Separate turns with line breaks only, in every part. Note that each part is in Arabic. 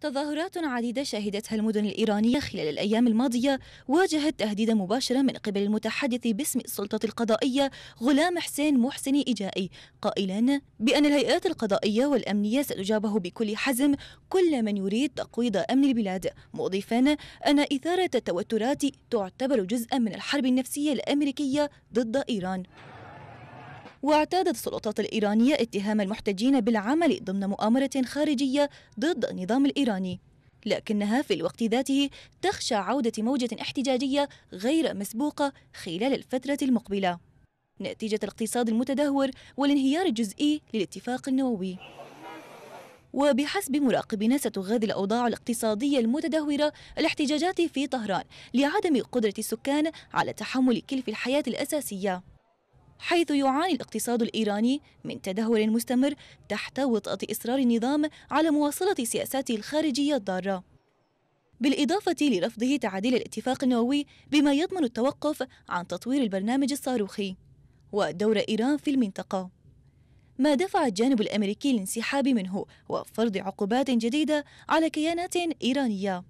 تظاهرات عديدة شهدتها المدن الإيرانية خلال الأيام الماضية واجهت تهديدا مباشرا من قبل المتحدث باسم السلطة القضائية غلام حسين محسن إجائي قائلا بأن الهيئات القضائية والأمنية ستجابه بكل حزم كل من يريد تقويض أمن البلاد مضيفا أن إثارة التوترات تعتبر جزءا من الحرب النفسية الأمريكية ضد إيران واعتادت السلطات الإيرانية اتهام المحتجين بالعمل ضمن مؤامرة خارجية ضد النظام الإيراني لكنها في الوقت ذاته تخشى عودة موجة احتجاجية غير مسبوقة خلال الفترة المقبلة نتيجة الاقتصاد المتدهور والانهيار الجزئي للاتفاق النووي وبحسب مراقبنا ستغذي الأوضاع الاقتصادية المتدهورة الاحتجاجات في طهران لعدم قدرة السكان على تحمل كلف الحياة الأساسية حيث يعاني الاقتصاد الإيراني من تدهور مستمر تحت وطأة إصرار النظام على مواصلة سياساته الخارجية الضارة بالإضافة لرفضه تعديل الاتفاق النووي بما يضمن التوقف عن تطوير البرنامج الصاروخي ودور إيران في المنطقة ما دفع الجانب الأمريكي للانسحاب منه وفرض عقوبات جديدة على كيانات إيرانية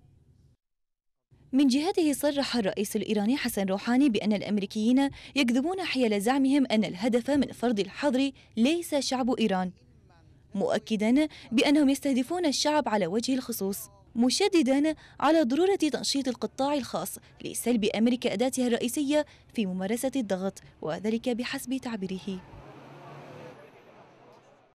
من جهته صرح الرئيس الإيراني حسن روحاني بأن الأمريكيين يكذبون حيال زعمهم أن الهدف من فرض الحظر ليس شعب إيران مؤكدا بأنهم يستهدفون الشعب على وجه الخصوص مشددا على ضرورة تنشيط القطاع الخاص لسلب أمريكا أداتها الرئيسية في ممارسة الضغط وذلك بحسب تعبيره